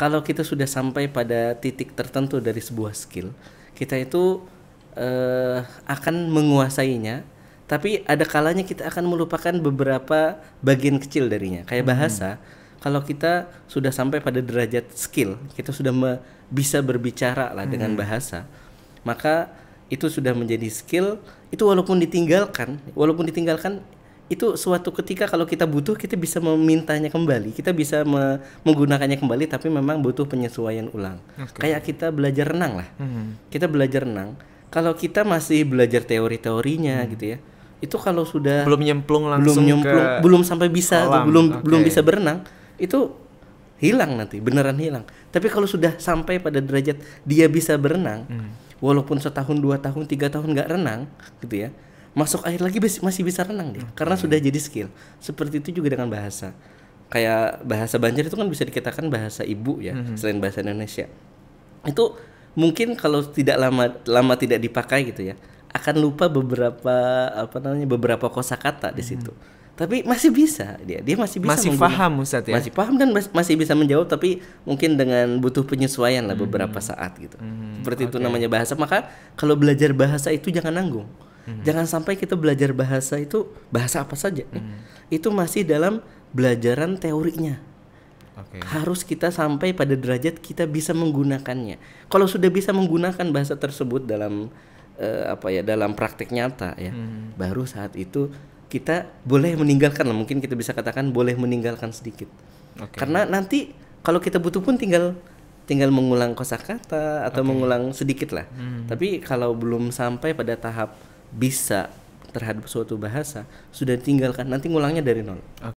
kalau kita sudah sampai pada titik tertentu dari sebuah skill, kita itu uh, akan menguasainya. Tapi ada kalanya kita akan melupakan beberapa bagian kecil darinya. Kayak hmm. bahasa, hmm. kalau kita sudah sampai pada derajat skill, kita sudah bisa berbicara lah hmm. dengan bahasa, maka itu sudah menjadi skill. Itu walaupun ditinggalkan, walaupun ditinggalkan itu suatu ketika kalau kita butuh kita bisa memintanya kembali kita bisa me menggunakannya kembali tapi memang butuh penyesuaian ulang okay. kayak kita belajar renang lah hmm. kita belajar renang kalau kita masih belajar teori-teorinya hmm. gitu ya itu kalau sudah belum nyemplung langsung belum nyemplung ke belum sampai bisa belum okay. belum bisa berenang itu hilang nanti beneran hilang tapi kalau sudah sampai pada derajat dia bisa berenang hmm. walaupun setahun dua tahun tiga tahun nggak renang gitu ya masuk air lagi masih bisa renang dia karena sudah jadi skill seperti itu juga dengan bahasa kayak bahasa Banjar itu kan bisa dikatakan bahasa ibu ya mm -hmm. selain bahasa Indonesia itu mungkin kalau tidak lama lama tidak dipakai gitu ya akan lupa beberapa apa namanya beberapa kosakata di mhm. situ mm -hmm. tapi masih bisa dia dia masih bisa masih paham Ustaz ya masih paham dan mas masih bisa menjawab tapi mungkin dengan butuh penyesuaian lah mhm. beberapa -hmm. saat gitu -hmm. seperti okay. itu namanya bahasa maka kalau belajar bahasa itu jangan nanggung hmm Jangan sampai kita belajar bahasa itu bahasa apa saja, hmm itu masih dalam belajaran teorinya. Okay. Harus kita sampai pada derajat kita bisa menggunakannya. Kalau sudah bisa menggunakan bahasa tersebut dalam uh, apa ya, dalam praktek nyata ya, hmm baru saat itu kita boleh meninggalkan lah. Mungkin kita bisa katakan boleh meninggalkan sedikit. Okay. Karena nanti kalau kita butuh pun tinggal tinggal mengulang kosakata atau okay. mengulang sedikit lah. Hmm. Tapi kalau belum sampai pada tahap bisa terhadap suatu bahasa sudah tinggalkan nanti ngulangnya dari nol. Oke.